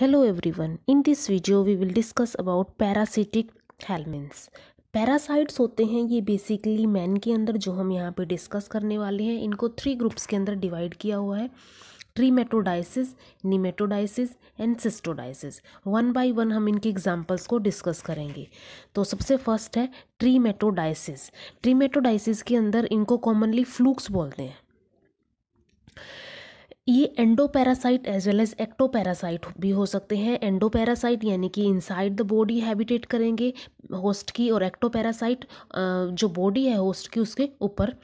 Hello everyone, in this video we will discuss about parasitic helminths. Parasites होते हैं ये basically man के अंदर जो हम यहाँ पे डिस्कस करने वाले हैं इनको थ्री ग्रुप्स के अंदर डिवाइड किया हुआ है trematodiasis nematodiasis and cestodiasis one by one हम इनके एग्जांपल्स को डिस्कस करेंगे तो सबसे फर्स्ट है ट्रीमेटोडाइसिस ट्रीमेटोडाइसिस के अंदर इनको कॉमनली फ्लूक्स बोलते हैं ये endoparasite as well as ectoparasite भी हो सकते हैं एंडोपैरासाइट यानी कि इनसाइड द बॉडी हैबिटेट करेंगे होस्ट की और एक्टोपैरासाइट जो बॉडी है होस्ट की उसके ऊपर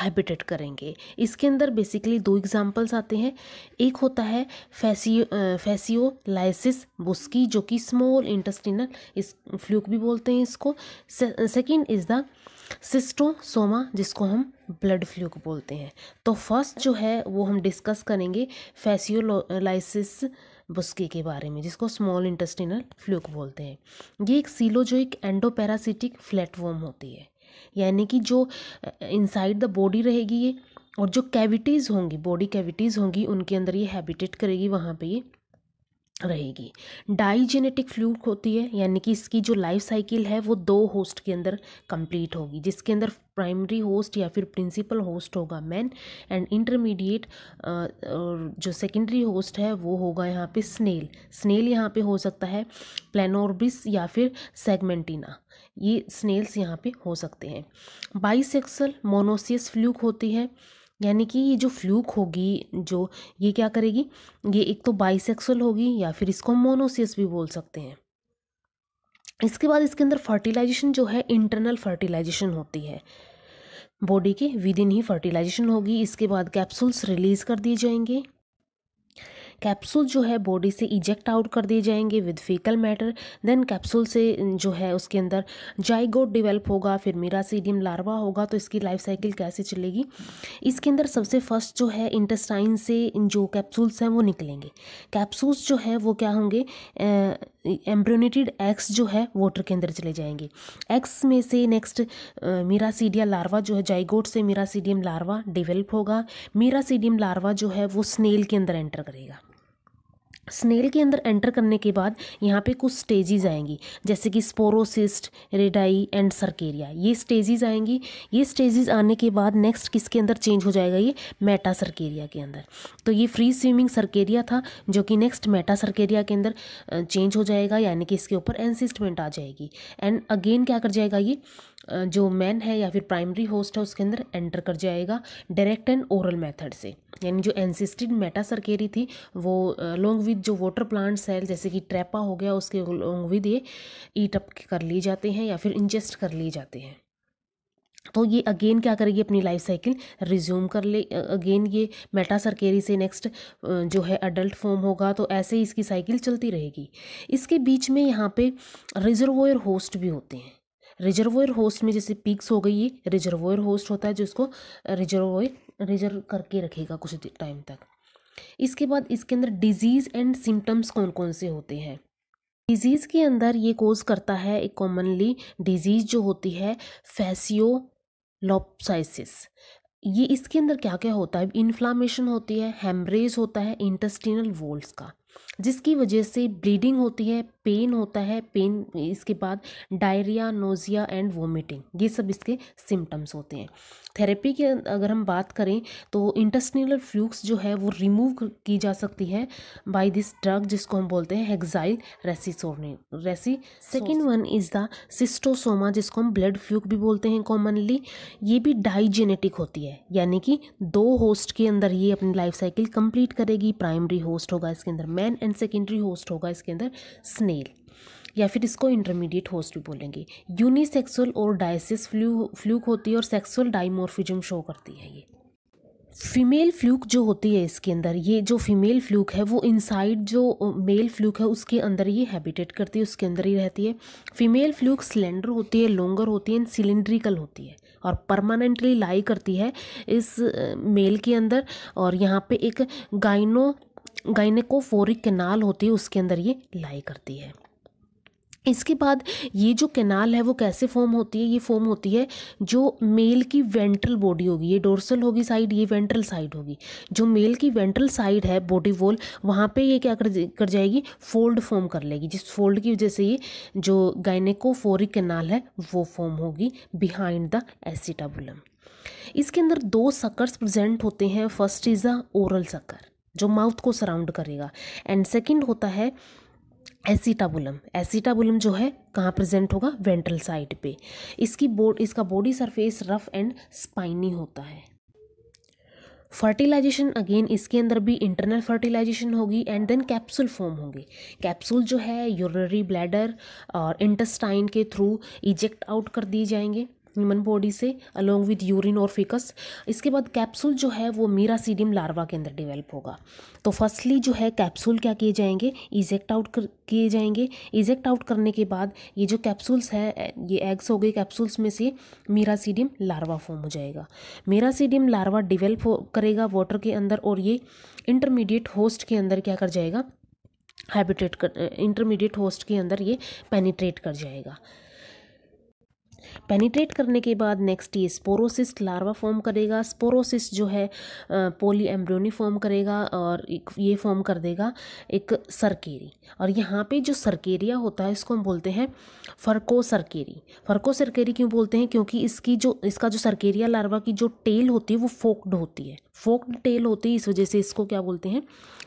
हैबिटेट करेंगे इसके अंदर बेसिकली दो एग्जांपल्स आते हैं एक होता है फैसियो फैसियोलाइसिस बुस्की जो कि स्मॉल इंटस्टिनल इस फ्लूक भी बोलते हैं इसको सेकेंड इज़ द सिस्टोसोमा जिसको हम ब्लड फ्लू को बोलते हैं तो फर्स्ट जो है वो हम डिस्कस करेंगे फैसियोलाइसिस बुस्के के बारे में जिसको स्मॉल इंटेस्टिनल फ्लूक बोलते हैं ये एक सीलो जो एक एंडोपैरासिटिक फ्लैटफॉर्म होती है यानी कि जो इनसाइड द बॉडी रहेगी ये और जो कैविटीज़ होंगी बॉडी कैविटीज़ होंगी उनके अंदर ये हैबिटेट करेगी वहाँ पे ये रहेगी डाइजेनेटिक फ्लूड होती है यानी कि इसकी जो लाइफ साइकिल है वो दो होस्ट के अंदर कंप्लीट होगी जिसके अंदर प्राइमरी होस्ट या फिर प्रिंसिपल होस्ट होगा मैन एंड इंटरमीडिएट जो सेकेंडरी होस्ट है वो होगा यहाँ पे स्नेल स्नेल यहाँ पे हो सकता है प्लानोर्बिस या फिर सेगमेंटिना ये स्नेल्स यहाँ पे हो सकते हैं बाइसेक्सल मोनोसियस फ्लूक होती है यानी कि ये जो फ्लूक होगी जो ये क्या करेगी ये एक तो बाइसेक्सुअल होगी या फिर इसको मोनोसियस भी बोल सकते हैं इसके बाद इसके अंदर फर्टिलाइजेशन जो है इंटरनल फर्टिलाइजेशन होती है बॉडी के विद इन ही फर्टिलाइजेशन होगी इसके बाद कैप्सूल्स रिलीज़ कर दिए जाएंगे कैप्सूल जो है बॉडी से इजेक्ट आउट कर दिए जाएंगे with faecal matter then capsule से जो है उसके अंदर जाइगोट डिवेल्प होगा फिर मीरासीडियम लार्वा होगा तो इसकी लाइफ साइकिल कैसे चलेगी इसके अंदर सबसे फर्स्ट जो है इंटेस्टाइन से जो कैप्सूल्स हैं वो निकलेंगे कैप्सूल्स जो है वो क्या होंगे एम्ब्रोनेटेड एग्स जो है वाटर के अंदर चले जाएंगे एग्स में से नेक्स्ट मीरासीडिया लार्वा जो है जाइगोट से मीरासीडियम लार्वा डिवेल्प होगा मीरासीडियम लार्वा जो है वो स्नेल के अंदर एंटर करेगा स्नेल के अंदर एंटर करने के बाद यहाँ पे कुछ स्टेजेस आएंगी जैसे कि स्पोरोसिस्ट रेडाई एंड सर्केरिया ये स्टेजेस आएंगी ये स्टेजेस आने के बाद नेक्स्ट किसके अंदर चेंज हो जाएगा ये मेटा सर्केरिया के अंदर तो ये फ्री स्विमिंग सर्केरिया था जो कि नेक्स्ट मेटा सर्केरिया के अंदर चेंज हो जाएगा यानी कि इसके ऊपर एनसिस्टमेंट आ जाएगी एंड अगेन क्या कर जाएगा ये जो मैन है या फिर प्राइमरी होस्ट है उसके अंदर एंटर कर जाएगा डायरेक्ट एंड ओरल मेथड से यानी जो मेटा मेटासरकेरी थी वो लॉन्ग विद जो वाटर प्लांट्स है जैसे कि ट्रैपा हो गया उसके लॉन्ग विद ये ईट अप कर लिए जाते हैं या फिर इंजेस्ट कर लिए जाते हैं तो ये अगेन क्या करेगी अपनी लाइफ साइकिल रिज्यूम कर ले अगेन ये मेटा सरकेरी से नेक्स्ट जो है अडल्ट फॉर्म होगा तो ऐसे ही इसकी साइकिल चलती रहेगी इसके बीच में यहाँ पे रिजर्वोयर होस्ट भी होते हैं रिजर्वोयर होस्ट में जैसे पिक्स हो गई ये रिजर्वोयर होस्ट होता है जिसको रिजर्वोयर रिजर्व करके रखेगा कुछ टाइम तक इसके बाद इसके अंदर डिजीज़ एंड सिम्टम्स कौन कौन से होते हैं डिजीज़ के अंदर ये कोज करता है एक कॉमनली डिजीज़ जो होती है फैसियो लोपसाइसिस ये इसके अंदर क्या क्या होता है इन्फ्लामेशन होती है हेमरेज होता है इंटेस्टिनल वोल्स का जिसकी वजह से ब्लीडिंग होती है पेन होता है पेन इसके बाद डायरिया नोज़िया एंड वोमिटिंग ये सब इसके सिम्टम्स होते हैं थेरेपी की अगर हम बात करें तो इंटेस्टिनल फ्लूक्स जो है वो रिमूव की जा सकती है बाय दिस ड्रग जिसको हम बोलते हैं हेक्साइल रेसिसोने रेसी second one is the schistosoma जिसको हम ब्लड फ्लूक भी बोलते हैं कॉमनली ये भी डाइजेनेटिक होती है यानी कि दो होस्ट के अंदर ये अपनी लाइफ साइकिल कंप्लीट करेगी प्राइमरी होस्ट होगा इसके अंदर मैन एंड सेकेंडरी होस्ट होगा इसके अंदर स्नेल या फिर इसको इंटरमीडिएट होस्ट भी बोलेंगे यूनिसेक्सुअल और डायसिस फ्लू फ्लूक होती है और सेक्सुअल डाइमोरफिजम शो करती है ये फीमेल फ्लूक जो होती है इसके अंदर ये जो फीमेल फ्लूक है वो इनसाइड जो मेल फ्लूक है उसके अंदर ये हैबिटेट करती है उसके अंदर ही रहती है फीमेल फ्लूक सिलेंडर होती है लोंगर होती है एंड सिलेंड्रिकल होती है और परमानेंटली लाई करती है इस मेल के अंदर और यहाँ पे एक गाइनो गाइनेकोफोरिक कैनाल होती है उसके अंदर ये लाई करती है इसके बाद ये जो कैनाल है वो कैसे फॉर्म होती है ये फॉर्म होती है जो मेल की वेंट्रल बॉडी होगी ये डोर्सल होगी साइड ये वेंट्रल साइड होगी जो मेल की वेंट्रल साइड है बॉडी वॉल वहाँ पे ये क्या कर कर जाएगी फोल्ड फॉर्म कर लेगी जिस फोल्ड की वजह से ये जो गाइनेकोफोरिक कैनाल है वो फॉर्म होगी बिहाइंड द एसिटाबुलम इसके अंदर दो सकर्स प्रेजेंट होते हैं first is a oral sucker जो माउथ को सराउंड करेगा एंड सेकंड होता है एसीटाबुलम एसीटाबुलम जो है कहाँ प्रेजेंट होगा वेंट्रल साइड पे इसकी बोड इसका body surface rough and spiny होता है फर्टिलाइजेशन अगेन इसके अंदर भी इंटरनल फर्टिलाइजेशन होगी एंड देन कैप्सूल फॉर्म होंगे कैप्सूल जो है यूररी ब्लैडर और इंटेस्टाइन के थ्रू इजेक्ट आउट कर दिए जाएंगे ह्यूमन बॉडी से अलोंग विद यूरिन और फिकस इसके बाद कैप्सूल जो है वो मीरासीडियम लार्वा के अंदर डेवलप होगा तो फर्स्टली जो है कैप्सूल क्या किए जाएंगे इजेक्ट आउट कर किए जाएंगे इजेक्ट आउट करने के बाद ये जो कैप्सूल्स है ये एग्स हो गए कैप्सूल्स में से मीरासीडियम लार्वा फॉर्म हो जाएगा मीरासीडियम लार्वा डिवेल्प करेगा वाटर के अंदर और ये इंटरमीडिएट होस्ट के अंदर क्या कर जाएगा हैबिटेट कर इंटरमीडिएट होस्ट के अंदर ये पेनिट्रेट कर जाएगा पेनिट्रेट करने के बाद नेक्स्ट ये स्पोरोसिस्ट लार्वा फॉर्म करेगा स्पोरोसिस्ट जो है पोली एम्ब्रोनी फॉर्म करेगा और ये फॉर्म कर देगा एक सरकेरी और यहाँ पे जो सरकेरिया होता है इसको हम बोलते हैं फरको सरकेरी फरको सरकेरी क्यों बोलते हैं क्योंकि इसकी जो इसका जो सरकेरिया लार्वा की जो टेल होती है वो फोक्ड होती है फोक्ड टेल होती है इस वजह से इसको क्या बोलते हैं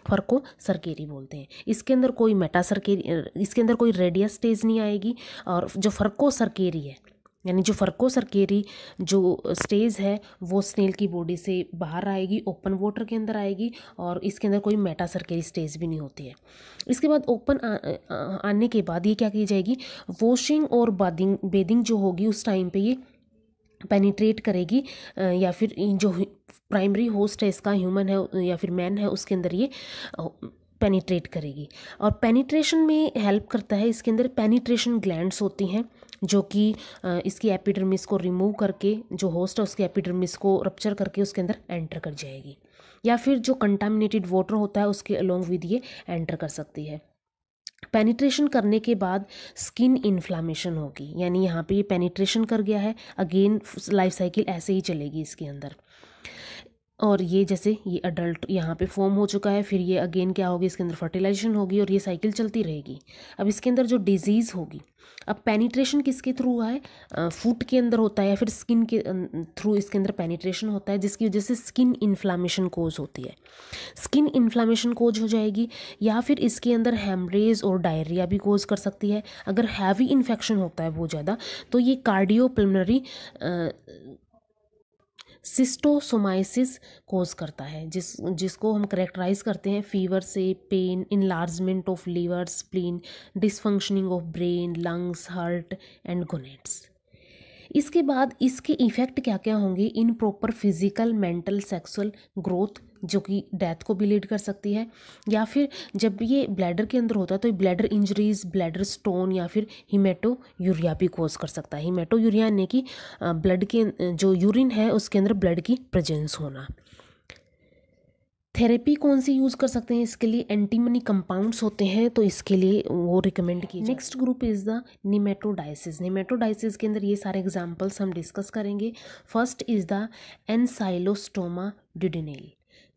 फरको सरकेरी बोलते हैं इसके अंदर कोई मेटा सरकेरी इसके अंदर कोई रेडियस स्टेज नहीं आएगी और जो फरको सरकेरी है यानी जो फर्को सरकेरी जो स्टेज है वो स्नेल की बॉडी से बाहर आएगी ओपन वाटर के अंदर आएगी और इसके अंदर कोई मेटा सरकेरी स्टेज भी नहीं होती है इसके बाद ओपन आने के बाद ये क्या की जाएगी वॉशिंग और बादिंग बेदिंग जो होगी उस टाइम पे ये पेनिट्रेट करेगी या फिर जो प्राइमरी होस्ट है इसका ह्यूमन है या फिर मैन है उसके अंदर ये पेनिट्रेट करेगी और पेनिट्रेशन में हेल्प करता है इसके अंदर पेनिट्रेशन ग्लैंड्स होती हैं जो कि इसकी एपिडर्मिस को रिमूव करके जो होस्ट है उसके एपिडर्मिस को रप्चर करके उसके अंदर एंटर कर जाएगी या फिर जो कंटामिनेटेड वाटर होता है उसके अलोंग विद ये एंटर कर सकती है पेनिट्रेशन करने के बाद स्किन इन्फ्लामेशन होगी यानी यहाँ पे ये पेनिट्रेशन कर गया है अगेन लाइफ साइकिल ऐसे ही चलेगी इसके अंदर और ये जैसे ये अडल्ट यहाँ पे फॉर्म हो चुका है फिर ये अगेन क्या होगी इसके अंदर फर्टिलाइजेशन होगी और ये साइकिल चलती रहेगी अब इसके अंदर जो डिजीज़ होगी अब पेनिट्रेशन किसके थ्रू हुआ है फूट के अंदर होता है या फिर स्किन के थ्रू इसके अंदर पेनिट्रेशन होता है जिसकी वजह से स्किन इन्फ्लामेशन कोज होती है स्किन इन्फ्लामेशन कोज हो जाएगी या फिर इसके अंदर हेमरेज और डायरिया भी कोज कर सकती है अगर हैवी इन्फेक्शन होता है बहुत ज़्यादा तो ये कार्डियोपलमरी सिस्टोसोमाइसिस कोज करता है जिस जिसको हम करेक्टराइज करते हैं फीवर से pain enlargement of liver spleen dysfunctioning of brain lungs heart and gonads इसके बाद इसके इफ़ेक्ट क्या क्या होंगे improper physical mental sexual growth जो कि डेथ को भी लीड कर सकती है या फिर जब ये ब्लैडर के अंदर होता है तो ब्लैडर इंजरीज ब्लैडर स्टोन या फिर हिमेटो यूरिया भी कोज कर सकता है हिमेटो यूरिया यानी कि ब्लड के जो यूरिन है उसके अंदर ब्लड की प्रजेंस होना थेरेपी कौन सी यूज़ कर सकते हैं इसके लिए एंटीमनी कंपाउंड्स होते हैं तो इसके लिए वो रिकमेंड किए next group is the nematodiasis nematodiasis के अंदर ये सारे एग्जाम्पल्स हम डिस्कस करेंगे first is the ancylostoma duodenale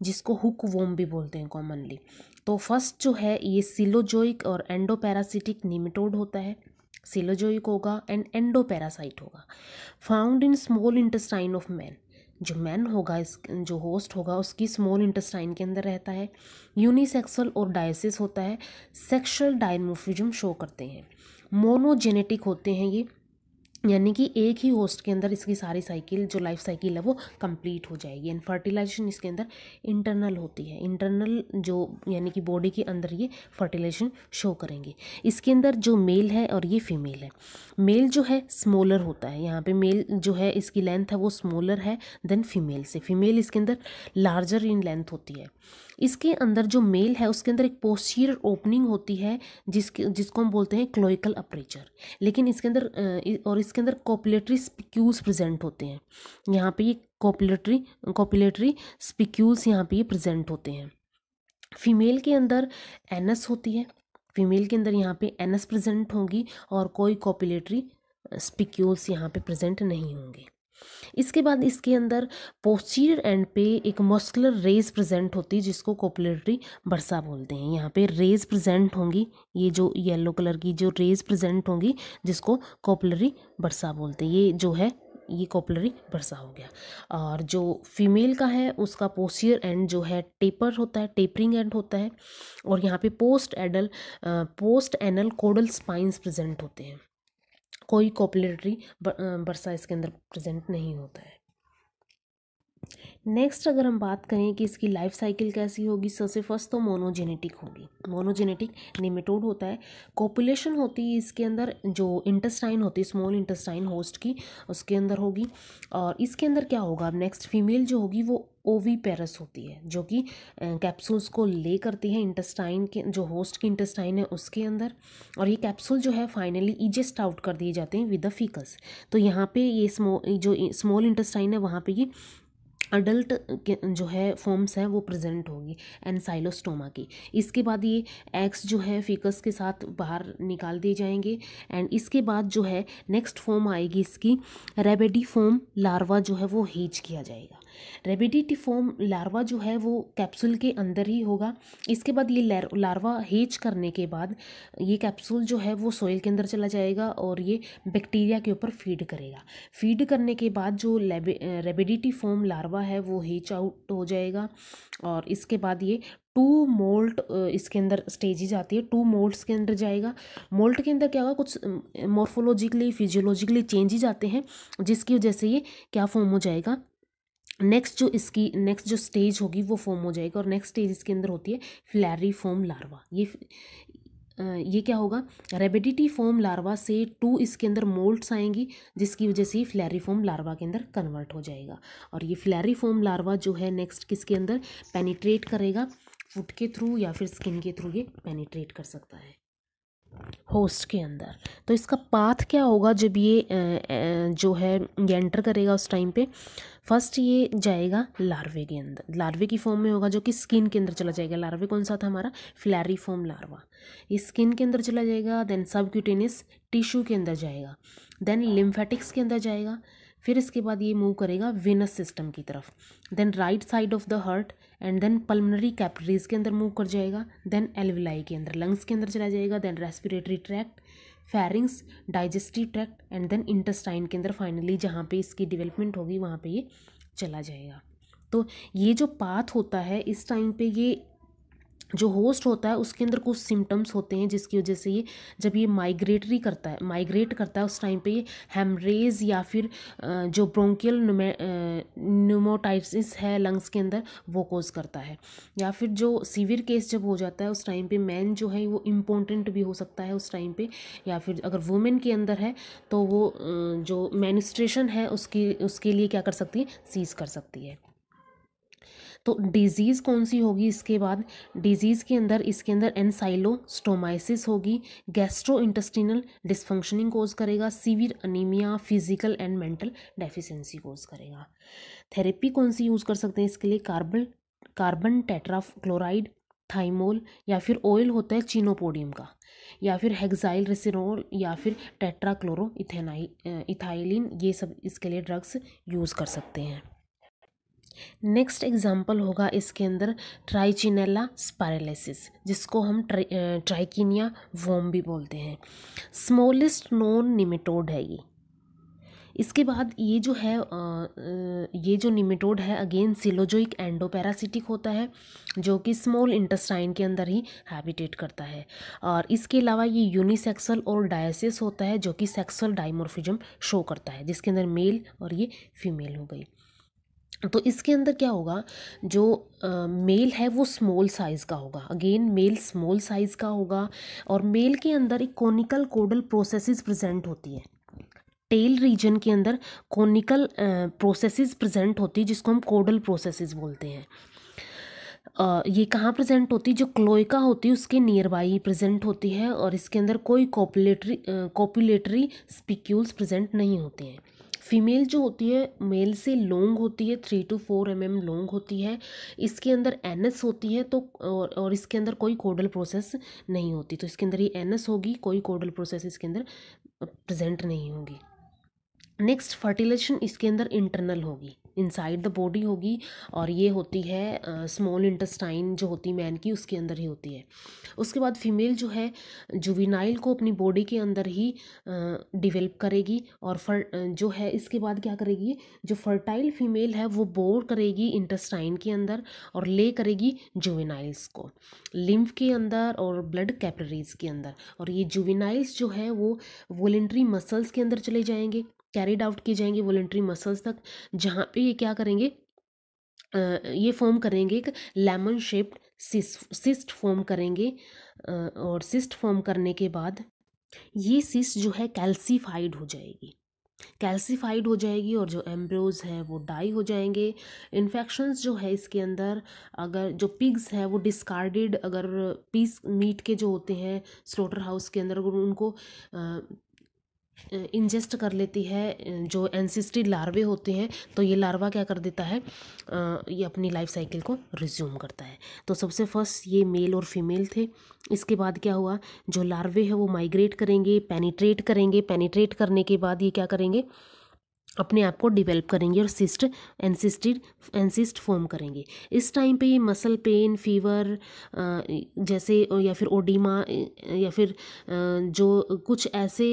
जिसको हुक वोम भी बोलते हैं कॉमनली तो फर्स्ट जो है ये सिलोजोइक और एंडोपैरासिटिक निमेटोड होता है सिलोजोइक होगा एंड एंडोपैरासाइट होगा found in small intestine of man जो मैन होगा इस जो होस्ट होगा उसकी स्मॉल इंटेस्टाइन के अंदर रहता है यूनिसेक्सुअल और डायसिस होता है सेक्सुअल डायमोफिजम शो करते हैं मोनोजेनेटिक होते हैं ये यानी कि एक ही होस्ट के अंदर इसकी सारी साइकिल जो लाइफ साइकिल है वो कंप्लीट हो जाएगी एंड फर्टिलाइजेशन इसके अंदर इंटरनल होती है इंटरनल जो यानी कि बॉडी के अंदर ये फर्टिलाइजेशन शो करेंगे इसके अंदर जो मेल है और ये फीमेल है मेल जो है स्मॉलर होता है यहाँ पे मेल जो है इसकी लेंथ है वो स्मॉलर है देन फीमेल से फीमेल इसके अंदर लार्जर इन लेंथ होती है इसके अंदर जो मेल है उसके अंदर एक पोस्टीरियर ओपनिंग होती है जिसके जिसको हम बोलते हैं क्लोइकल अप्रेचर लेकिन इसके अंदर और इसके अंदर कॉपुलेटरी स्पिक्यूल्स प्रेजेंट होते हैं यहाँ पे ये कॉपुलेटरी कॉपुलेटरी स्पिक्यूल्स यहाँ पे ये प्रेजेंट होते हैं फीमेल के अंदर एनस होती है फीमेल के अंदर यहाँ पे एनस प्रेजेंट होगी और कोई कॉपुलेटरी स्पिक्यूल्स यहाँ पे प्रेजेंट नहीं होंगे इसके बाद इसके अंदर पोस्टीरियर एंड पे एक मस्कुलर रेज प्रेजेंट होती है जिसको कोपुलेटरी बरसा बोलते हैं यहाँ पे रेज प्रेजेंट होंगी ये जो येलो कलर की जो रेज प्रेजेंट होंगी जिसको कोपलरी बरसा बोलते हैं ये जो है ये कॉपलरी बरसा हो गया और जो फीमेल का है उसका पोस्टियर एंड जो है टेपर होता है टेपरिंग एंड होता है और यहाँ पे पोस्ट एडल post anal caudal spines present होते हैं कोई कॉपलेटरी वर्षा इसके अंदर प्रेजेंट नहीं होता है नेक्स्ट अगर हम बात करें कि इसकी लाइफ साइकिल कैसी होगी सबसे फर्स्ट तो मोनोजेनेटिक होगी मोनोजेनेटिक निमेटोड होता है कॉपुलेशन होती है इसके अंदर जो इंटेस्टाइन होती है स्मॉल इंटेस्टाइन होस्ट की उसके अंदर होगी और इसके अंदर क्या होगा अब नेक्स्ट फीमेल जो होगी वो ओवी पेरस होती है जो कि कैप्सूल्स को ले करती है इंटेस्टाइन के जो होस्ट की इंटेस्टाइन है उसके अंदर और ये कैप्सूल जो है फाइनली ईजेस्ट आउट कर दिए जाते हैं विद द फीकस तो यहाँ पे ये स्मॉल जो स्मॉल इंटेस्टाइन है वहाँ पे ये अडल्ट जो है फॉर्म्स हैं वो प्रेजेंट होगी एनसाइलोस्टोमा की इसके बाद ये एक्स जो है फिकस के साथ बाहर निकाल दिए जाएंगे एंड इसके बाद जो है नेक्स्ट फॉर्म आएगी इसकी रेबेडी फॉर्म लार्वा जो है वो हीच किया जाएगा रेबिडिटी फॉर्म लार्वा जो है वो कैप्सूल के अंदर ही होगा इसके बाद ये लार्वा हेज करने के बाद ये कैप्सूल जो है वो सोयल के अंदर चला जाएगा और ये बैक्टीरिया के ऊपर फीड करेगा फीड करने के बाद जो रेबिडिटी फॉर्म लार्वा हुआ है वो हीच आउट हो जाएगा और इसके बाद ये टू मोल्ट इसके अंदर स्टेजेज आती है टू मोल्ट्स के अंदर जाएगा मोल्ट के अंदर क्या होगा कुछ मोर्फोलॉजिकली फिजियोलॉजिकली चेंजेज आते हैं जिसकी वजह से ये क्या फॉर्म हो जाएगा नेक्स्ट जो इसकी नेक्स्ट जो स्टेज होगी वो फॉर्म हो जाएगी और नेक्स्ट स्टेज इसके अंदर होती है फ्लैरी फॉर्म लार्वा ये ये क्या होगा रेबिडिटी फॉर्म लार्वा से टू इसके अंदर मोल्ट्स आएंगी जिसकी वजह से फ्लैरी फॉर्म लार्वा के अंदर कन्वर्ट हो जाएगा और ये फ्लैरी फॉर्म लार्वा जो है नेक्स्ट किसके अंदर पेनिट्रेट करेगा फुट के थ्रू या फिर स्किन के थ्रू ये पेनिट्रेट कर सकता है होस्ट के अंदर तो इसका पाथ क्या होगा जब ये जो है ये एंटर करेगा उस टाइम पे फर्स्ट ये जाएगा लार्वे के अंदर लार्वे की फॉर्म में होगा जो कि स्किन के अंदर चला जाएगा लार्वे कौन सा था हमारा फ्लैरी फॉर्म लार्वा ये स्किन के अंदर चला जाएगा देन सबक्यूटेनियस टिश्यू के अंदर जाएगा देन लिम्फेटिक्स के अंदर जाएगा फिर इसके बाद ये मूव करेगा वेनस सिस्टम की तरफ then right side of the heart and then pulmonary capillaries के अंदर मूव कर जाएगा देन एलविलाई के अंदर लंग्स के अंदर चला जाएगा then respiratory tract pharynx digestive tract and then intestine के अंदर फाइनली जहाँ पे इसकी डेवलपमेंट होगी वहाँ पे ये चला जाएगा तो ये जो पाथ होता है इस टाइम पे ये जो होस्ट होता है उसके अंदर कुछ सिम्टम्स होते हैं जिसकी वजह से ये जब ये माइग्रेटरी करता है माइग्रेट करता है उस टाइम पे ये हेमरेज या फिर जो ब्रोंकियल न्यूमोटाइसिस है लंग्स के अंदर वो कोज करता है या फिर जो सीवियर केस जब हो जाता है उस टाइम पे मैन जो है वो इम्पोर्टेंट भी हो सकता है उस टाइम पर या फिर अगर वुमेन के अंदर है तो वो जो मैनिस्ट्रेशन है उसकी उसके लिए क्या कर सकती है सीज़ कर सकती है तो डिजीज़ कौन सी होगी इसके बाद डिजीज़ के अंदर इसके अंदर एनसाइलोस्टोमाइसिस होगी गैस्ट्रो इंटस्टिनल डिसफंक्शनिंग कोज करेगा severe anaemia physical and mental deficiency cause करेगा थेरेपी कौन सी यूज़ कर सकते हैं इसके लिए कार्बन कार्बन क्लोराइड थाइमोल या फिर ऑयल होता है चीनोपोडियम का या फिर हेक्साइल रेसिनोल या फिर टेट्राक्लोरो इथाइलिन ये सब इसके लिए ड्रग्स यूज़ कर सकते हैं नेक्स्ट एग्जाम्पल होगा इसके अंदर ट्राइचिनेला स्पायरलिसिस जिसको हम ट्राइकिनिया वोम भी बोलते हैं स्मॉलेस्ट नॉन निमिटोड है ये इसके बाद ये जो है ये जो निमिटोड है अगेन सिलोजोइक एंडोपैरासिटिक होता है जो कि स्मॉल इंटेस्टाइन के अंदर ही हैबिटेट करता है और इसके अलावा ये यूनिसेक्सल और डायसिस होता है जो कि सेक्सुअल डाइमोर्फिज्म शो करता है जिसके अंदर मेल और ये फीमेल हो गई तो इसके अंदर क्या होगा जो मेल है वो स्मॉल साइज़ का होगा अगेन मेल स्मॉल साइज़ का होगा और मेल के अंदर एक कॉनिकल कोडल प्रोसेसेस प्रेजेंट होती है टेल रीजन के अंदर कॉनिकल प्रोसेसेस प्रेजेंट होती है जिसको हम कोडल प्रोसेसेस बोलते हैं Uh, ये कहाँ प्रेजेंट होती है जो क्लोइका होती है उसके नियर बाई प्रेजेंट होती है और इसके अंदर कोई कॉपुलेटरी कॉपुलेटरी स्पिक्यूल्स प्रेजेंट नहीं होते हैं फीमेल जो होती है मेल से लॉन्ग होती है three to four M M long होती है इसके अंदर एन एस होती है तो और, और इसके अंदर कोई कोडल प्रोसेस नहीं होती तो इसके अंदर ये एन एस होगी कोई कोडल प्रोसेस इसके अंदर प्रेजेंट नहीं होगी नेक्स्ट फर्टिलाइजेशन इसके अंदर इंटरनल होगी इनसाइड द बॉडी होगी और ये होती है स्मॉल इंटेस्टाइन जो होती मैन की उसके अंदर ही होती है उसके बाद फीमेल जो है जुविनाइल को अपनी बॉडी के अंदर ही uh, करेगी और फर जो है इसके बाद क्या करेगी जो फर्टाइल फीमेल है वो बोर करेगी इंटेस्टाइन के अंदर और ले करेगी जुविनाइल्स को लिम्फ के अंदर और ब्लड कैपलरीज के अंदर और ये जुविनाइल्स जो है वो वॉलेंट्री मसल्स के अंदर चले जाएंगे कैरिड आउट की जाएंगी वॉलेंट्री मसल्स तक जहाँ पे ये क्या करेंगे आ, ये फॉर्म करेंगे एक लेमन शेप्ड सिस्ट फॉर्म करेंगे आ, और सिस्ट फॉर्म करने के बाद ये सिस्ट जो है कैल्सीफाइड हो जाएगी कैल्सीफाइड हो जाएगी और जो एम्ब्रोज हैं वो डाई हो जाएंगे इन्फेक्शंस जो है इसके अंदर अगर जो पिग्स हैं वो डिस्कार्डेड अगर पीस मीट के जो होते हैं स्लोटर हाउस के अंदर अगर उनको इंजेस्ट कर लेती है जो एनसिस्टी लार्वे होते हैं तो ये लार्वा क्या कर देता है ये अपनी लाइफ साइकिल को रिज्यूम करता है तो सबसे फर्स्ट ये मेल और फीमेल थे इसके बाद क्या हुआ जो लार्वे है वो माइग्रेट करेंगे पेनिट्रेट करेंगे पेनिट्रेट करने के बाद ये क्या करेंगे अपने आप को डिवेल्प करेंगे और सिस्ट एनसिस्टिड एनसिस्ट फॉर्म करेंगे इस टाइम पे ये मसल पेन फीवर जैसे या फिर ओडिमा या फिर जो कुछ ऐसे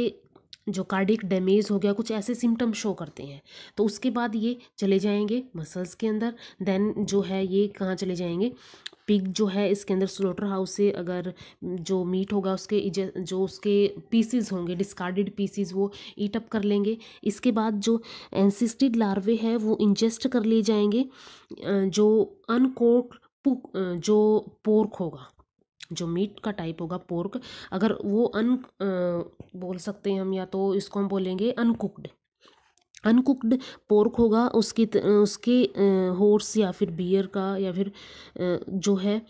जो कार्डिक डैमेज हो गया कुछ ऐसे सिम्टम शो करते हैं तो उसके बाद ये चले जाएंगे मसल्स के अंदर देन जो है ये कहाँ चले जाएंगे पिग जो है इसके अंदर स्लोटर हाउस से अगर जो मीट होगा उसके जो उसके पीसीज होंगे डिस्कार्डेड पीसीज वो ईटअप कर लेंगे इसके बाद जो एनसिस्टिड लार्वे है वो इंजेस्ट कर लिए जाएंगे जो अनकोट जो पोर्क होगा जो मीट का टाइप होगा पोर्क अगर वो अन बोल सकते हैं हम या तो इसको हम बोलेंगे अनकुकड अनकुकड पोर्क होगा उसके उसके हॉर्स या फिर बियर का या फिर जो है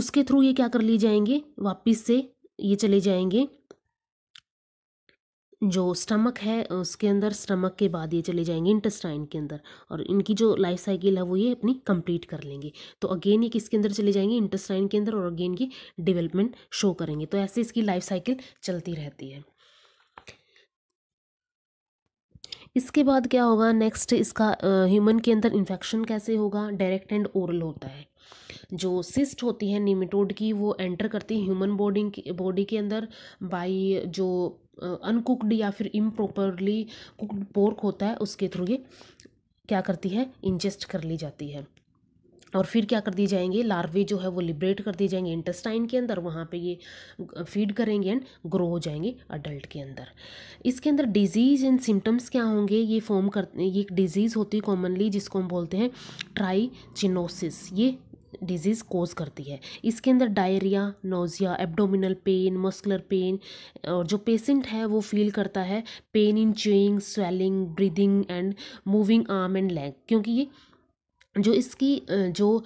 उसके थ्रू ये क्या कर लिए जाएंगे वापस से ये चले जाएंगे जो स्टमक है उसके अंदर स्टमक के बाद ये चले जाएंगे इंटेस्टाइन के अंदर और इनकी जो लाइफ साइकिल है वो ये अपनी कंप्लीट कर लेंगे तो अगेन ये किसके अंदर चले जाएंगे इंटेस्टाइन के अंदर और अगेन की डेवलपमेंट शो करेंगे तो ऐसे इसकी लाइफ साइकिल चलती रहती है इसके बाद क्या होगा नेक्स्ट इसका ह्यूमन के अंदर इन्फेक्शन कैसे होगा डायरेक्ट एंड ओरल होता है जो सिस्ट होती है निमिटोड की वो एंटर करती है ह्यूमन बॉडी बॉडी के अंदर बाई जो अनकुकड या फिर इम्प्रॉपरली कुकड पोर्क होता है उसके थ्रू ये क्या करती है इंजेस्ट कर ली जाती है और फिर क्या कर दिए जाएंगे लार्वे जो है वो लिबरेट कर दिए जाएंगे इंटेस्टाइन के अंदर वहाँ पे ये फीड करेंगे एंड ग्रो हो जाएंगे अडल्ट के अंदर इसके अंदर डिजीज़ एंड सिम्टम्स क्या होंगे ये फॉर्म कर ये एक डिजीज़ होती है कॉमनली जिसको हम बोलते हैं ट्राई चिनोसिस ये डिजीज़ कोज करती है इसके अंदर diarrhoea nausea abdominal pain muscular pain और जो पेशेंट है वो फील करता है pain in chewing swelling breathing and moving arm and leg क्योंकि ये जो इसकी जो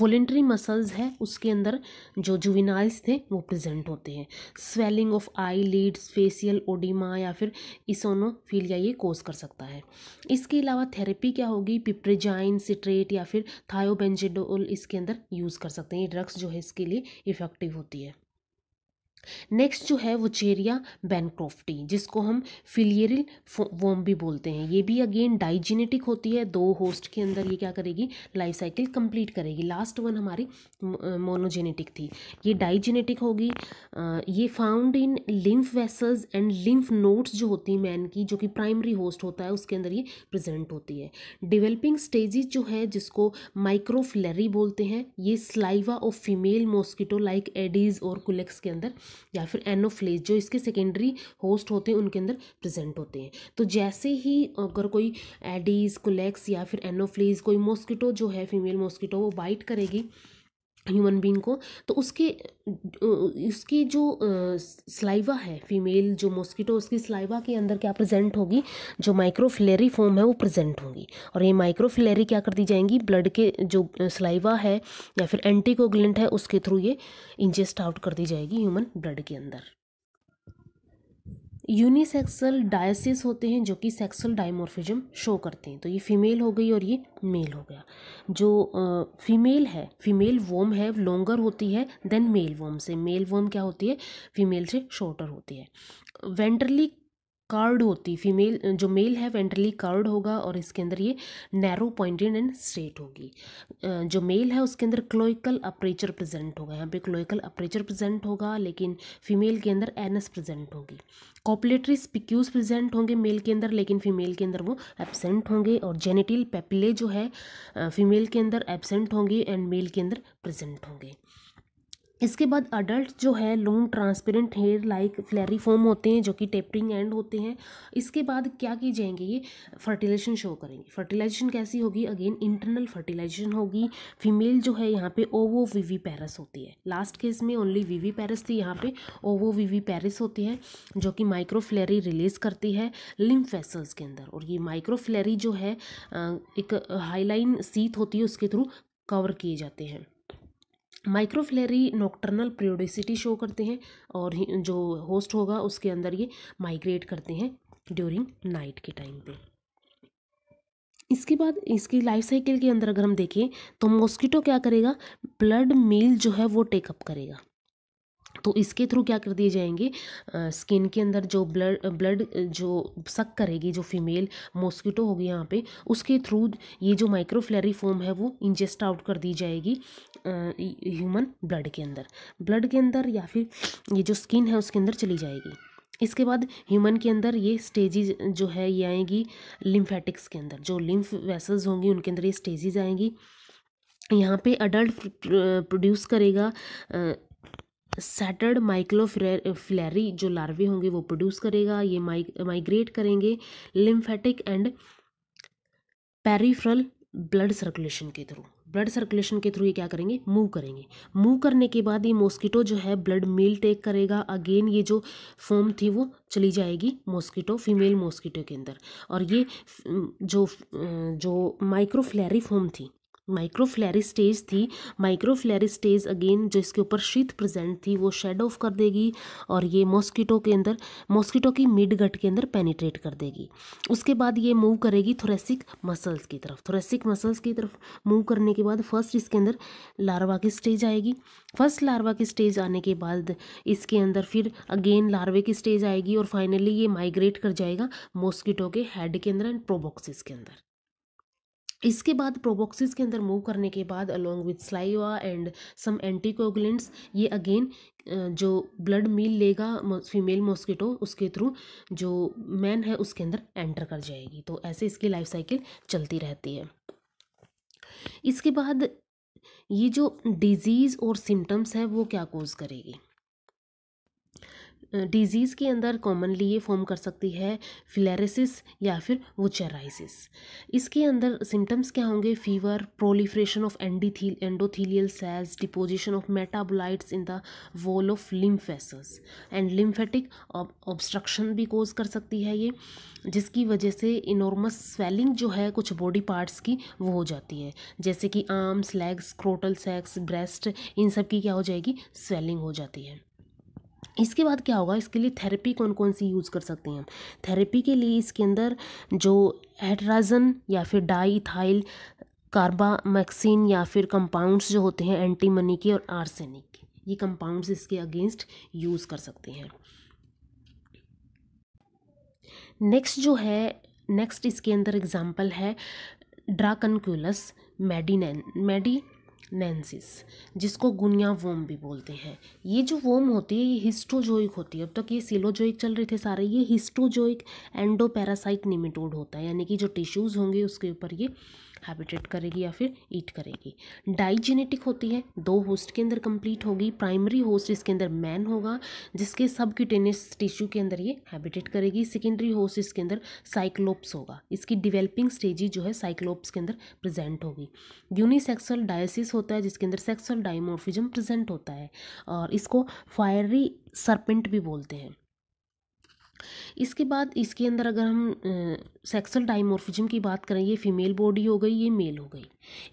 वॉलेंट्री मसल्स है उसके अंदर जो जुविनाइल्स थे वो प्रेजेंट होते हैं swelling of eyelids facial oedema या फिर इसोनोफीलिया ये कोज कर सकता है इसके अलावा थेरेपी क्या होगी पिप्रेजाइन सिट्रेट या फिर थायोबेंजेडोल इसके अंदर यूज़ कर सकते हैं ये ड्रग्स जो है इसके लिए इफ़ेक्टिव होती है नेक्स्ट जो है वो चेरिया बैनक्रॉफ्टी जिसको हम फिलियरल वोम भी बोलते हैं ये भी अगेन डाइजीनेटिक होती है दो होस्ट के अंदर ये क्या करेगी लाइफ साइकिल कंप्लीट करेगी लास्ट वन हमारी मोनोजेनेटिक थी ये डाइजीनेटिक होगी ये found in lymph vessels and lymph nodes जो होती हैं मैन की जो कि प्राइमरी होस्ट होता है उसके अंदर ये प्रजेंट होती है डिवेलपिंग स्टेजिज जो है जिसको माइक्रोफ्लरी बोलते हैं ये saliva of female mosquito like Aedes और कुलेक्स के अंदर या फिर एनोफ्लेज जो इसके सेकेंडरी होस्ट होते हैं उनके अंदर प्रेजेंट होते हैं तो जैसे ही अगर कोई एडीज कोलेक्स या फिर एनोफ्लेज कोई मॉस्किटो जो है फीमेल मॉस्किटो वो बाइट करेगी ह्यूमन बींग को तो उसके उसकी जो स्लाइवा है फीमेल जो मॉस्किटो उसकी स्लाइवा के अंदर क्या प्रेजेंट होगी जो माइक्रोफिलेरी फॉर्म है वो प्रेजेंट होगी और ये माइक्रोफिलेरी क्या कर दी जाएंगी ब्लड के जो स्लाइवा है या फिर एंटीकोगलेंट है उसके थ्रू ये इंजेस्ट आउट कर दी जाएगी ह्यूमन ब्लड के अंदर यूनिसेक्सल डायसिस होते हैं जो कि सेक्सुअल डाइमोर्फिज्म शो करते हैं तो ये फीमेल हो गई और ये मेल हो गया जो फीमेल है फीमेल वोम है लॉन्गर होती है देन मेल वोम से मेल वोम क्या होती है फीमेल से शॉर्टर होती है वेंट्रली कार्ड होती फीमेल जो मेल है वेंट्रली कार्ड होगा और इसके अंदर ये नैरो पॉइंटेड एंड स्ट्रेट होगी जो मेल है उसके अंदर क्लोइकल अप्रेचर प्रेजेंट होगा यहाँ पे क्लोइकल अप्रेचर प्रेजेंट होगा लेकिन फीमेल के अंदर एनस प्रेजेंट होगी कॉपलेटरी स्पिक्यूज प्रेजेंट होंगे मेल के अंदर लेकिन फीमेल के अंदर वो एबसेंट होंगे और जेनेटिल पेपिले जो है फीमेल के अंदर एबसेंट होंगे एंड मेल के अंदर प्रेजेंट होंगे इसके बाद अडल्ट जो है long transparent hair like filariform होते हैं जो कि टेपरिंग एंड होते हैं इसके बाद क्या की जाएंगे ये फर्टिलाइजेशन शो करेंगे फर्टिलाइजेशन कैसी होगी अगेन इंटरनल फर्टिलाइजेशन होगी फीमेल जो है यहाँ पे ओवो वीवी पैरस होती है लास्ट केस में ओनली वीवी पैरस थी यहाँ पर ओवो वीवी पैरस होती है जो कि माइक्रोफ्लेरी रिलीज करती है लिम्फ वेसल्स के अंदर और ये फ्लैरी जो है एक हाईलाइन सीथ होती है उसके थ्रू कवर किए जाते हैं माइक्रोफ्लेरी नॉक्टर्नल प्रियोडिसिटी शो करते हैं और जो होस्ट होगा उसके अंदर ये माइग्रेट करते हैं ड्यूरिंग नाइट के टाइम पे इसके बाद इसकी लाइफ साइकिल के अंदर अगर हम देखें तो मॉस्किटो क्या करेगा ब्लड मील जो है वो टेकअप करेगा तो इसके थ्रू क्या कर दिए जाएंगे स्किन के अंदर जो ब्लड ब्लड जो सक करेगी जो फीमेल मॉस्किटो होगी यहाँ पे उसके थ्रू ये जो माइक्रोफ्लैरी फॉर्म है वो इंजेस्ट आउट कर दी जाएगी ह्यूमन ब्लड के अंदर ब्लड के अंदर या फिर ये जो स्किन है उसके अंदर चली जाएगी इसके बाद ह्यूमन के अंदर ये स्टेजेस जो है ये आएंगी लिम्फेटिक्स के अंदर जो लिम्फ वेसल्स होंगी उनके अंदर ये स्टेजेस आएंगी यहाँ पे अडल्ट प्रोड्यूस करेगा सैटर्ड माइक्लो फ्लैरी जो लार्वे होंगे वो प्रोड्यूस करेगा ये माइ माइग्रेट करेंगे lymphatic and peripheral blood circulation के थ्रू ब्लड सर्कुलेशन के थ्रू ये क्या करेंगे मूव करेंगे मूव करने के बाद ये मॉस्किटो जो है ब्लड मील टेक करेगा अगेन ये जो फॉर्म थी वो चली जाएगी मॉस्किटो फीमेल मॉस्किटो के अंदर और ये जो जो माइक्रोफ्लैरी फॉर्म थी माइक्रोफ्लैरी स्टेज थी माइक्रोफ्लैरी स्टेज अगेन जो इसके ऊपर शीत प्रेजेंट थी वो शेड ऑफ कर देगी और ये मॉस्किटो के अंदर मॉस्किटो की मिड गट के अंदर पेनिट्रेट कर देगी उसके बाद ये मूव करेगी थोरेसिक मसल्स की तरफ थोरेसिक मसल्स की तरफ मूव करने के बाद फर्स्ट इसके अंदर लार्वा की स्टेज आएगी फर्स्ट लार्वा की स्टेज आने के बाद इसके अंदर फिर अगेन लार्वे की स्टेज आएगी और फाइनली ये माइग्रेट कर जाएगा मॉस्किटो के हेड के अंदर एंड प्रोबॉक्सिस के अंदर इसके बाद प्रोबॉक्सिस के अंदर मूव करने के बाद along with saliva and some anticoagulants ये अगेन जो ब्लड मील लेगा फीमेल मॉस्किटो उसके थ्रू जो मैन है उसके अंदर एंटर कर जाएगी तो ऐसे इसकी लाइफ साइकिल चलती रहती है इसके बाद ये जो डिजीज़ और सिम्टम्स है वो क्या कोज करेगी डिजीज़ के अंदर कॉमनली ये फॉर्म कर सकती है फिलेरिसिस या फिर वुचराइसिस इसके अंदर सिम्टम्स क्या होंगे फीवर प्रोलिफ्रेशन ऑफ एंडीथील endothelial cells deposition of metabolites in the wall of lymphatics and lymphatic obstruction भी कोज कर सकती है ये जिसकी वजह से इनॉर्मस स्वेलिंग जो है कुछ बॉडी पार्ट्स की वो हो जाती है जैसे कि arms legs scrotal sacs breast इन सब की क्या हो जाएगी स्वेलिंग हो जाती है इसके बाद क्या होगा इसके लिए थेरेपी कौन कौन सी यूज़ कर सकते हैं थेरेपी के लिए इसके अंदर जो एड्राजन या फिर डाई थाइल कार्बामैक्सिन या फिर कंपाउंड्स जो होते हैं एंटीमनी के और आर्सेनिक के ये कंपाउंड्स इसके अगेंस्ट यूज़ कर सकते हैं नेक्स्ट जो है नेक्स्ट इसके अंदर एग्जाम्पल है ड्राकनक्यूलस मेडिनेन मेडी नेंसिस जिसको गुनिया वोम भी बोलते हैं ये जो वोम होती है ये हिस्टोजोइक होती है अब तक ये सिलोजोइक चल रहे थे सारे ये हिस्टोजोइक एंडोपैरासाइट निमिटोड होता है यानी कि जो टिश्यूज़ होंगे उसके ऊपर ये हैबिटेट करेगी या फिर ईट करेगी डाइजेनेटिक होती है दो होस्ट के अंदर कंप्लीट होगी प्राइमरी होस्ट इसके अंदर मैन होगा जिसके सब क्यूटेनियस टिश्यू के अंदर ये हैबिटेट करेगी सेकेंडरी होस्ट इसके अंदर साइक्लोप्स होगा इसकी डिवेलपिंग स्टेजी जो है साइक्लोप्स के अंदर प्रेजेंट होगी यूनिसेक्सुअल डायसिस होता है जिसके अंदर सेक्सुअल डायमोर्फिज्म प्रेजेंट होता है और इसको फायरी सरपेंट भी बोलते हैं इसके बाद इसके अंदर अगर हम सेक्सुअल डाइमोरफिजम की बात करें ये फीमेल बॉडी हो गई ये मेल हो गई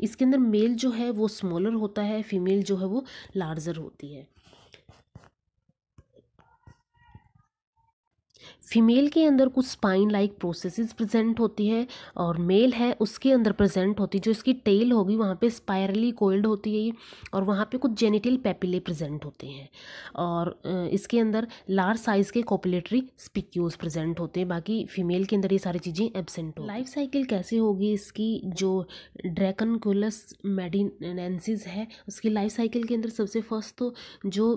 इसके अंदर मेल जो है वो स्मॉलर होता है फीमेल जो है वो लार्जर होती है फीमेल के अंदर कुछ स्पाइन लाइक प्रोसेसेस प्रेजेंट होती है और मेल है उसके अंदर प्रेजेंट होती है जो इसकी टेल होगी वहाँ पे स्पायरली कोल्ड होती है और वहाँ पे कुछ जेनिटल पेपिले प्रेजेंट होते हैं और इसके अंदर लार्ज साइज़ के कॉपुलेटरी स्पिक्यूज प्रेजेंट होते हैं बाकी फीमेल के अंदर ये सारी चीज़ें एबसेंट हो लाइफ साइकिल कैसे होगी इसकी जो ड्रैकनकुलस मेडिनेंसिस है उसकी लाइफ साइकिल के अंदर सबसे फर्स्ट तो जो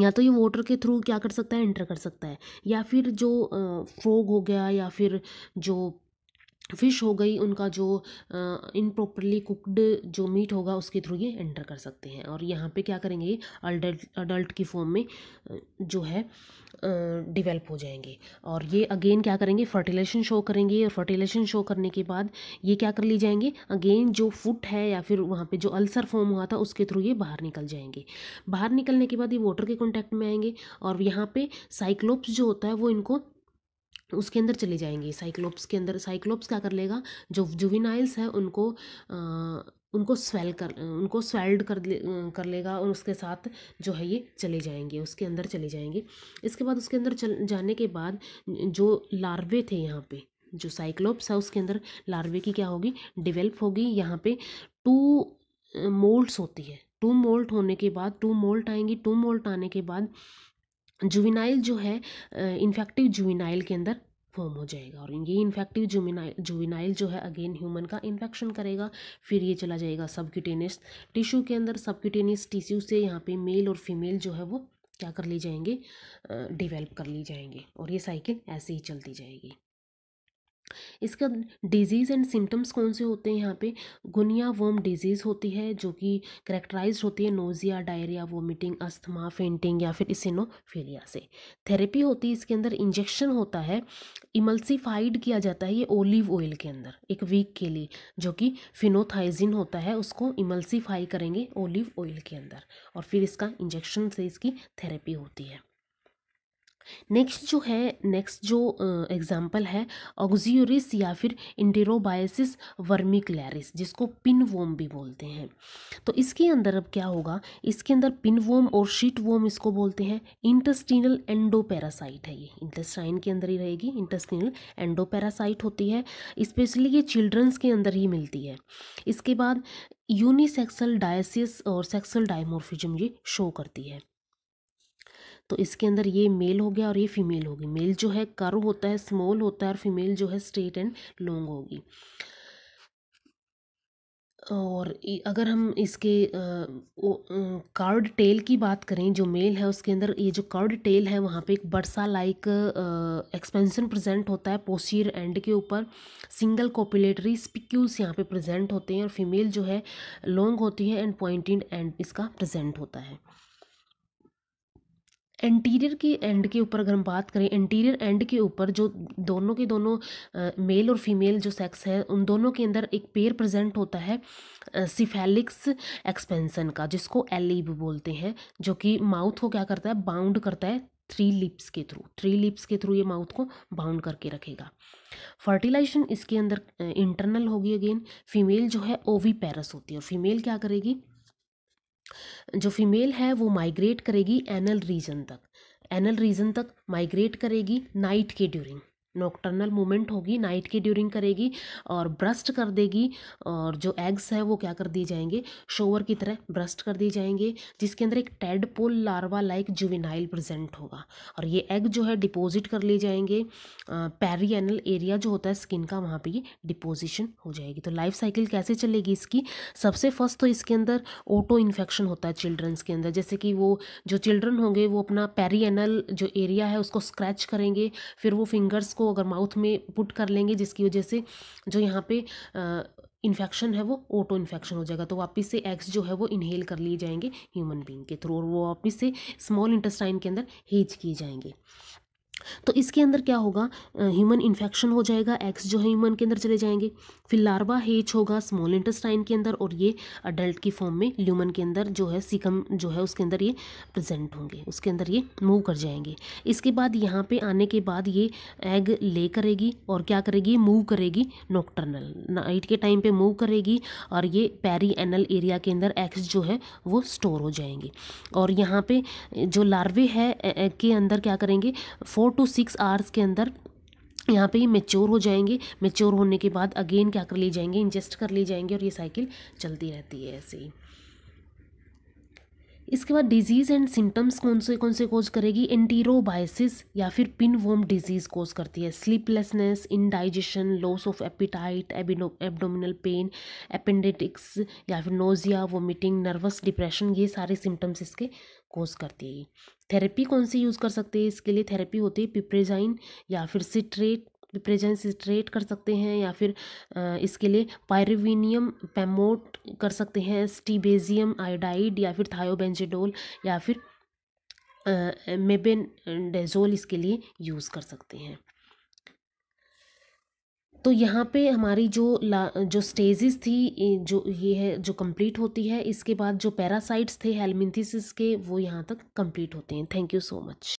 या तो ये वोटर के थ्रू क्या कर सकता है एंटर कर सकता है या फिर जो फ्रॉग हो गया या फिर जो फ़िश हो गई उनका जो इम्प्रॉपरली कुकड जो मीट होगा उसके थ्रू ये एंटर कर सकते हैं और यहाँ पे क्या करेंगे अडल्ट अडल्ट की फॉर्म में जो है डेवलप हो जाएंगे और ये अगेन क्या करेंगे फर्टिलाइजेशन शो करेंगे और फर्टिलाइजेशन शो करने के बाद ये क्या कर ली जाएंगे अगेन जो फुट है या फिर वहाँ पे जो अल्सर फॉर्म हुआ था उसके थ्रू ये बाहर निकल जाएंगे बाहर निकलने के बाद ये वाटर के कॉन्टैक्ट में आएंगे और यहाँ पर साइक्लोप्स जो होता है वो इनको उसके अंदर चली जाएंगी साइक्लोप्स के अंदर साइक्लोप्स क्या कर लेगा जो जुविनाइल्स है उनको आ, उनको स्वेल कर उनको स्वेल्ड कर ले, कर लेगा और उसके साथ जो है ये चले जाएंगे उसके अंदर चले जाएंगे इसके बाद उसके अंदर चल जाने के बाद जो लार्वे थे यहाँ पे जो साइक्लोप्स है उसके अंदर लार्वे की क्या होगी डिवेल्प होगी यहाँ पे टू मोल्ड्स होती है टू मोल्ट होने के बाद टू मोल्ट आएंगी टू मोल्ट आने के बाद जुविनाइल जो है इन्फेक्टिव जुविनाइल के अंदर फॉर्म हो जाएगा और ये इन्फेक्टिव जुमिनाइल जुविनाइल जो है अगेन ह्यूमन का इन्फेक्शन करेगा फिर ये चला जाएगा सबक्यूटेनियस टिश्यू के अंदर सबक्यूटेनियस टिश्यू से यहाँ पे मेल और फीमेल जो है वो क्या कर ली जाएंगे डेवलप कर ली जाएंगे और ये साइकिल ऐसे ही चलती जाएगी इसका डिजीज़ एंड सिम्टम्स कौन से होते हैं यहाँ पे गुनिया वर्म डिजीज़ होती है जो कि करेक्टराइज होती है nausea diarrhoea vomiting asthma fainting या फिर इसिनोफीलिया से थेरेपी होती है इसके अंदर इंजेक्शन होता है इमल्सीफाइड किया जाता है ये ओलिव ऑयल के अंदर एक वीक के लिए जो कि फिनोथाइजिन होता है उसको इमल्सीफाई करेंगे ओलिव ऑयल के अंदर और फिर इसका इंजेक्शन से इसकी थेरेपी होती है नेक्स्ट जो है नेक्स्ट जो एग्जाम्पल है ऑक्जियोरिस या फिर इंटेरोबायसिस वर्मिकलैरिस जिसको पिन वोम भी बोलते हैं तो इसके अंदर अब क्या होगा इसके अंदर पिन वोम और शीट वोम इसको बोलते हैं इंटस्टिनल एंडोपैरासाइट है ये इंटेस्टाइन के अंदर ही रहेगी इंटस्टिनल एंडोपैरासाइट होती है स्पेशली ये चिल्ड्रंस के अंदर ही मिलती है इसके बाद यूनिसेक्सल डायसिस और सेक्सल डायमोर्फिज्म ये शो करती है तो इसके अंदर ये मेल हो गया और ये फीमेल होगी मेल जो है कर्व होता है स्मॉल होता है और फीमेल जो है स्ट्रेट एंड लॉन्ग होगी और अगर हम इसके कार्ड टेल की बात करें जो मेल है उसके अंदर ये जो कार्ड टेल है वहाँ पे एक बरसा लाइक एक्सपेंशन प्रेजेंट होता है पोस्टीर एंड के ऊपर सिंगल कोपुलेटरी स्पिक्यूल्स यहाँ पे प्रेजेंट होते हैं और फीमेल जो है लॉन्ग होती है एंड पॉइंटेड एंड इसका प्रेजेंट होता है इंटीरियर की एंड के ऊपर अगर हम बात करें इंटीरियर एंड के ऊपर जो दोनों के दोनों मेल और फीमेल जो सेक्स है उन दोनों के अंदर एक पेयर प्रेजेंट होता है सिफेलिक्स एक्सपेंसन का जिसको एलिब बोलते हैं जो कि माउथ को क्या करता है बाउंड करता है थ्री लिप्स के थ्रू थ्री लिप्स के थ्रू ये माउथ को बाउंड करके रखेगा फर्टिलाइजेशन इसके अंदर इंटरनल होगी अगेन फीमेल जो है ओवी पैरस होती है और फीमेल क्या करेगी जो फीमेल है वो माइग्रेट करेगी एनल रीजन तक एनल रीजन तक माइग्रेट करेगी नाइट के ड्यूरिंग नॉक्टर्नल मूवमेंट होगी नाइट के ड्यूरिंग करेगी और ब्रस्ट कर देगी और जो एग्स है वो क्या कर दिए जाएंगे शोवर की तरह ब्रस्ट कर दिए जाएंगे जिसके अंदर एक tadpole larva like juvenile present होगा और ये एग जो है डिपॉजिट कर लिए जाएंगे पैरियनल एरिया जो होता है स्किन का वहाँ पर ये डिपोजिशन हो जाएगी तो लाइफ साइकिल कैसे चलेगी इसकी सबसे फर्स्ट तो इसके अंदर ऑटो इन्फेक्शन होता है चिल्ड्रंस के अंदर जैसे कि वो जो चिल्ड्रन होंगे वो अपना पैरियनल जो एरिया है उसको स्क्रैच करेंगे फिर वो फिंगर्स को अगर माउथ में पुट कर लेंगे जिसकी वजह से जो यहाँ पे इन्फेक्शन है वो ऑटो इन्फेक्शन हो जाएगा तो वापस से एग्स जो है वो इनहेल कर लिए जाएंगे ह्यूमन बींग के थ्रू और वो वापस से स्मॉल इंटेस्टाइन के अंदर हेज किए जाएंगे तो इसके अंदर क्या होगा ह्यूमन इन्फेक्शन हो जाएगा एक्स जो है ह्यूमन के अंदर चले जाएंगे फिर लार्वा हेच होगा स्मॉल इंटेस्टाइन के अंदर और ये अडल्ट की फॉर्म में ल्यूमन के अंदर जो है सिकम जो है उसके अंदर ये प्रेजेंट होंगे उसके अंदर ये मूव कर जाएंगे इसके बाद यहाँ पर आने के बाद ये एग ले करेगी और क्या करेगी मूव करेगी नोक्टर्नल नाइट के टाइम पर मूव करेगी और ये पैरी एनल एरिया के अंदर एक्स जो है वो स्टोर हो जाएंगे और यहाँ पर जो लार्वे है के अंदर क्या करेंगे फोर टू सिक्स आवर्स के अंदर यहाँ पे ये मेच्योर हो जाएंगे मेच्योर होने के बाद अगेन क्या कर लिए जाएंगे इंजेस्ट कर लिए जाएंगे और ये साइकिल चलती रहती है ऐसे ही इसके बाद डिजीज़ एंड सिम्टम्स कौन से कौन से कोज करेगी एंटीरोबायसिस या फिर पिन वोम डिजीज़ कोज करती है sleeplessness indigestion loss of appetite abdominal pain appendicitis या फिर नोजिया वोमिटिंग नर्वस डिप्रेशन ये सारे सिम्टम्स इसके कोर्स करती है थेरेपी कौन सी यूज़ कर सकते हैं इसके लिए थेरेपी होती है पिप्रेजाइन या फिर सिट्रेट पिप्रेजाइन सिट्रेट कर सकते हैं या फिर इसके लिए पायरविनियम पेमोट कर सकते हैं स्टीबेजियम आयोडाइड या फिर थायोबेंजेडोल या फिर डेजोल इसके लिए यूज़ कर सकते हैं तो यहाँ पे हमारी जो ला जो स्टेजेस थी जो ये है जो कंप्लीट होती है इसके बाद जो पैरासाइट्स थे हेलमिंथिस के वो यहाँ तक कंप्लीट होते हैं थैंक यू सो मच